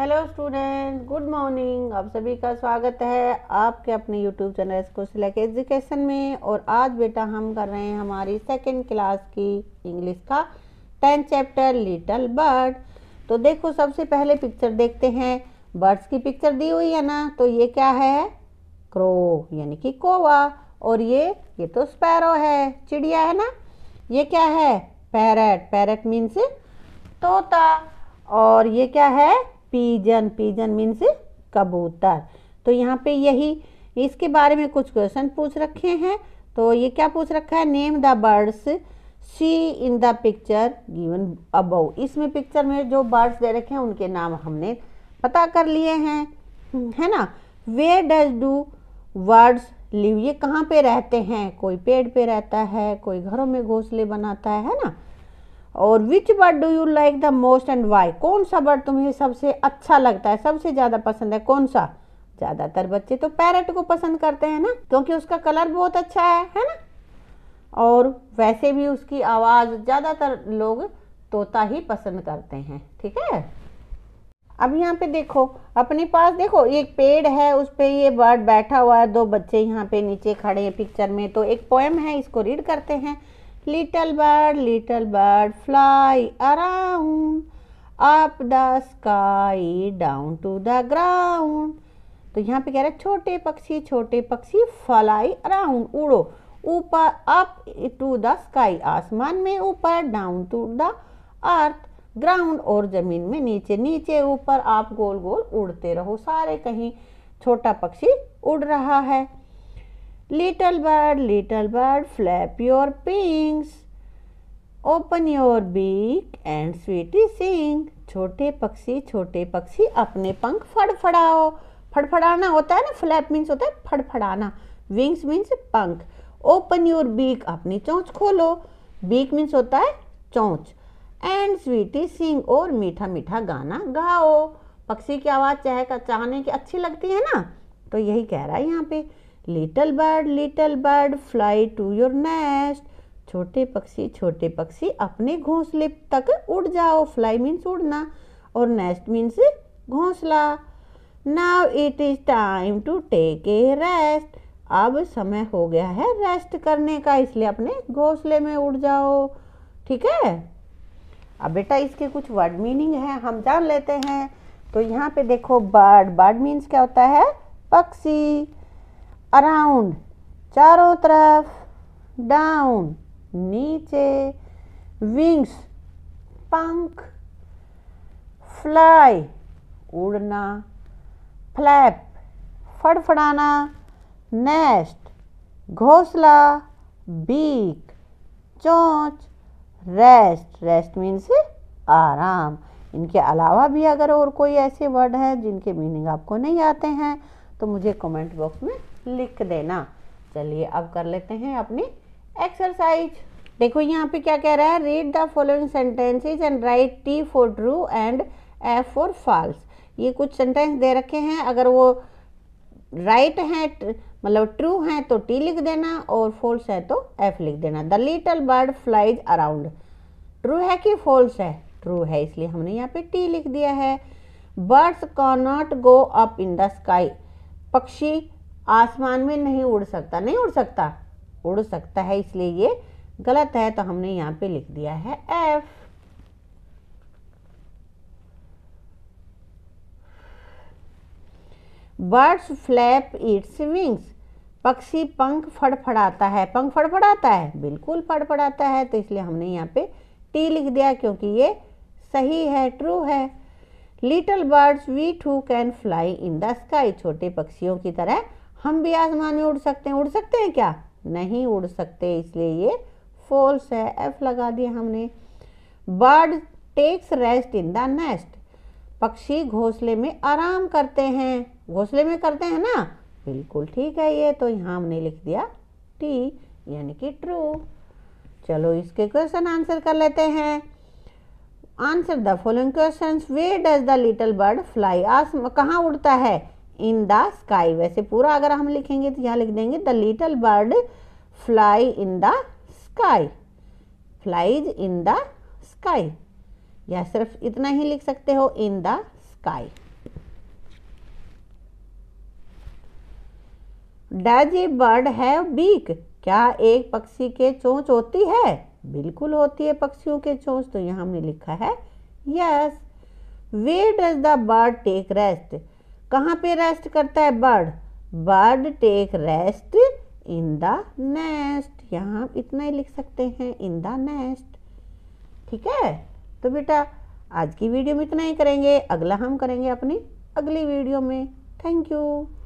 hello student good morning आप सभी का स्वागत है आपके अपने यूट्यूब चैनल को सिलेक्ट एजुकेशन में और आज बेटा हम कर रहे हैं हमारी सेकंड क्लास की इंग्लिश का टेंथ चैप्टर लिटल बर्ड तो देखो सबसे पहले पिक्चर देखते हैं बर्ड्स की पिक्चर दी हुई है ना तो ये क्या है क्रो यानी कि कोवा और ये ये तो स्पैरो है चिड़िया है ना ये क्या है पैरट पैरट मीन्स तोता और ये क्या है पीजन पीजन मीन्स कबूतर तो यहाँ पे यही इसके बारे में कुछ क्वेश्चन पूछ रखे हैं तो ये क्या पूछ रखा है name the birds see in the picture given above इसमें पिक्चर में जो बर्ड्स दे रखे हैं उनके नाम हमने पता कर लिए हैं है ना where does do birds live ये कहाँ पे रहते हैं कोई पेड़ पे रहता है कोई घरों में घोंसले बनाता है ना और which bird do you like the most and why कौन सा बर्ड तुम्हें सबसे अच्छा लगता है सबसे ज़्यादा पसंद है कौन सा ज़्यादातर बच्चे तो पैरट को पसंद करते हैं ना क्योंकि उसका कलर बहुत अच्छा है है ना और वैसे भी उसकी आवाज़ ज़्यादातर लोग तोता ही पसंद करते हैं ठीक है अब यहाँ पे देखो अपने पास देखो एक पेड़ है उस पे ये बर्ड बैठा हुआ है दो बच्चे यहाँ पे नीचे खड़े हैं पिक्चर में तो एक पोएम है इसको रीड करते हैं little bird little bird fly around up the sky down to the ground तो यहाँ पे कह रहा है छोटे पक्षी छोटे पक्षी फ्लाई अराउंड उड़ो ऊपर अप टू द स्काई आसमान में ऊपर down to the earth ground और ज़मीन में नीचे नीचे ऊपर आप गोल गोल उड़ते रहो सारे कहीं छोटा पक्षी उड़ रहा है little bird little bird flap your wings open your beak and sweetly sing छोटे पक्षी छोटे पक्षी अपने पंख फड़फड़ाओ फड़फड़ाना होता है ना फ्लैप मीन्स होता है फड़फड़ाना विंग्स मीन्स पंख ओपन योर बीक अपनी चोंच खोलो बीक मीन्स होता है चोंच एंड स्वीटी सिंग और मीठा मीठा गाना गाओ पक्षी की आवाज़ चाहे का चाहने की अच्छी लगती है ना तो यही कह रहा है यहाँ पे little bird little bird fly to your nest छोटे पक्षी छोटे पक्षी अपने घोंसले तक उड़ जाओ फ्लाई मीन्स उड़ना और नेस्ट मीन्स घोंसला now it is time to take a rest अब समय हो गया है रेस्ट करने का इसलिए अपने घोंसले में उड़ जाओ ठीक है अब बेटा इसके कुछ वर्ड मीनिंग है हम जान लेते हैं तो यहाँ पे देखो बर्ड बर्ड मीन्स क्या होता है पक्षी अराउंड चारों तरफ डाउन नीचे विंग्स पंख फ्लाई उड़ना फ्लैप फड़फड़ाना नेस्ट घोंसला बीक चोंच रेस्ट रेस्ट मीन्स आराम इनके अलावा भी अगर और कोई ऐसे वर्ड हैं जिनके मीनिंग आपको नहीं आते हैं तो मुझे कमेंट बॉक्स में लिख देना चलिए अब कर लेते हैं अपनी एक्सरसाइज देखो यहाँ पे क्या कह रहा है read the following sentences and write T for true and F for false ये कुछ सेंटेंस दे रखे हैं अगर वो राइट right है मतलब ट्रू है तो टी लिख देना और फॉल्स है तो एफ लिख देना the little bird flies around true है कि फॉल्स है ट्रू है इसलिए हमने यहाँ पे टी लिख दिया है birds can not go up in the sky पक्षी आसमान में नहीं उड़ सकता नहीं उड़ सकता उड़ सकता है इसलिए ये गलत है तो हमने यहाँ पे लिख दिया है F birds flap its wings पक्षी पंख फड़फड़ाता है पंख फड़फड़ाता है बिल्कुल फड़फड़ाता है तो इसलिए हमने यहाँ पे टी लिख दिया क्योंकि ये सही है ट्रू है little birds we too can fly in the sky छोटे पक्षियों की तरह हम भी आसमान में उड़ सकते हैं उड़ सकते हैं क्या नहीं उड़ सकते इसलिए ये फॉल्स है एफ लगा दिया हमने bird takes rest in the nest पक्षी घोंसले में आराम करते हैं घोंसले में करते हैं ना बिल्कुल ठीक है ये तो यहाँ हमने लिख दिया टी यानी कि ट्रू चलो इसके क्वेश्चन आंसर कर लेते हैं answer the following question where does the little bird fly as कहाँ उड़ता है इन द स्काई वैसे पूरा अगर हम लिखेंगे तो यहाँ लिख देंगे the little bird fly in the sky flies in the sky या सिर्फ इतना ही लिख सकते हो in the sky does a bird है बीक क्या एक पक्षी के चोंच होती है बिल्कुल होती है पक्षियों के चोंच तो यहां हमने लिखा है yes where does the bird take rest कहाँ पे रेस्ट करता है bird bird take rest in the nest यहाँ इतना ही लिख सकते हैं इन द नेस्ट ठीक है तो बेटा आज की वीडियो में इतना ही करेंगे अगला हम करेंगे अपनी अगली वीडियो में थैंक यू